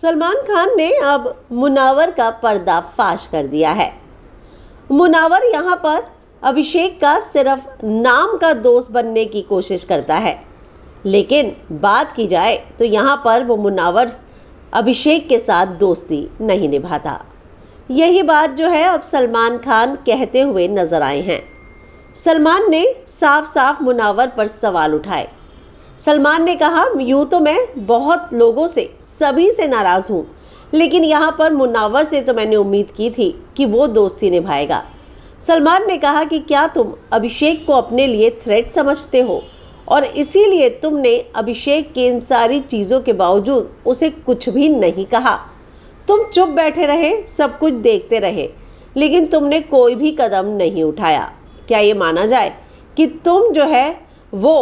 सलमान खान ने अब मुनावर का पर्दाफाश कर दिया है मुनावर यहाँ पर अभिषेक का सिर्फ नाम का दोस्त बनने की कोशिश करता है लेकिन बात की जाए तो यहाँ पर वो मुनावर अभिषेक के साथ दोस्ती नहीं निभाता यही बात जो है अब सलमान खान कहते हुए नज़र आए हैं सलमान ने साफ साफ मुनावर पर सवाल उठाए सलमान ने कहा यूँ तो मैं बहुत लोगों से सभी से नाराज़ हूँ लेकिन यहाँ पर मुनावर से तो मैंने उम्मीद की थी कि वो दोस्ती निभाएगा सलमान ने कहा कि क्या तुम अभिषेक को अपने लिए थ्रेट समझते हो और इसीलिए तुमने अभिषेक की इन सारी चीज़ों के बावजूद उसे कुछ भी नहीं कहा तुम चुप बैठे रहे सब कुछ देखते रहे लेकिन तुमने कोई भी कदम नहीं उठाया क्या ये माना जाए कि तुम जो है वो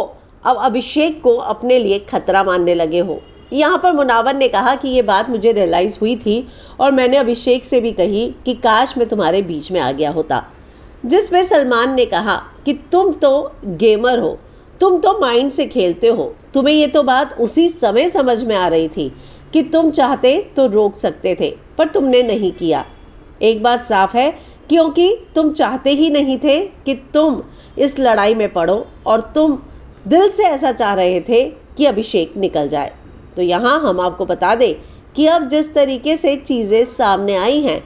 अब अभिषेक को अपने लिए खतरा मानने लगे हो यहाँ पर मुनावर ने कहा कि ये बात मुझे रियलाइज़ हुई थी और मैंने अभिषेक से भी कही कि काश मैं तुम्हारे बीच में आ गया होता जिसमें सलमान ने कहा कि तुम तो गेमर हो तुम तो माइंड से खेलते हो तुम्हें ये तो बात उसी समय समझ में आ रही थी कि तुम चाहते तो रोक सकते थे पर तुमने नहीं किया एक बात साफ है क्योंकि तुम चाहते ही नहीं थे कि तुम इस लड़ाई में पड़ो और तुम दिल से ऐसा चाह रहे थे कि अभिषेक निकल जाए तो यहाँ हम आपको बता दें कि अब जिस तरीके से चीज़ें सामने आई हैं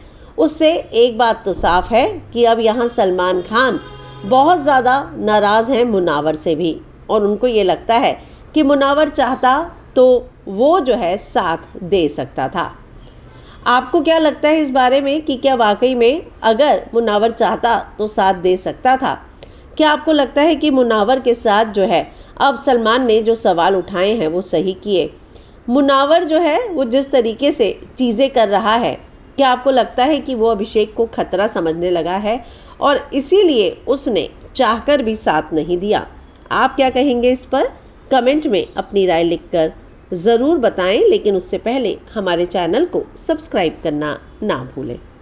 उससे एक बात तो साफ है कि अब यहाँ सलमान खान बहुत ज़्यादा नाराज़ हैं मुनावर से भी और उनको ये लगता है कि मुनावर चाहता तो वो जो है साथ दे सकता था आपको क्या लगता है इस बारे में कि क्या वाकई में अगर मुनावर चाहता तो साथ दे सकता था क्या आपको लगता है कि मुनावर के साथ जो है अब सलमान ने जो सवाल उठाए हैं वो सही किए मुनावर जो है वो जिस तरीके से चीज़ें कर रहा है क्या आपको लगता है कि वो अभिषेक को खतरा समझने लगा है और इसीलिए उसने चाहकर भी साथ नहीं दिया आप क्या कहेंगे इस पर कमेंट में अपनी राय लिखकर ज़रूर बताएं लेकिन उससे पहले हमारे चैनल को सब्सक्राइब करना ना भूलें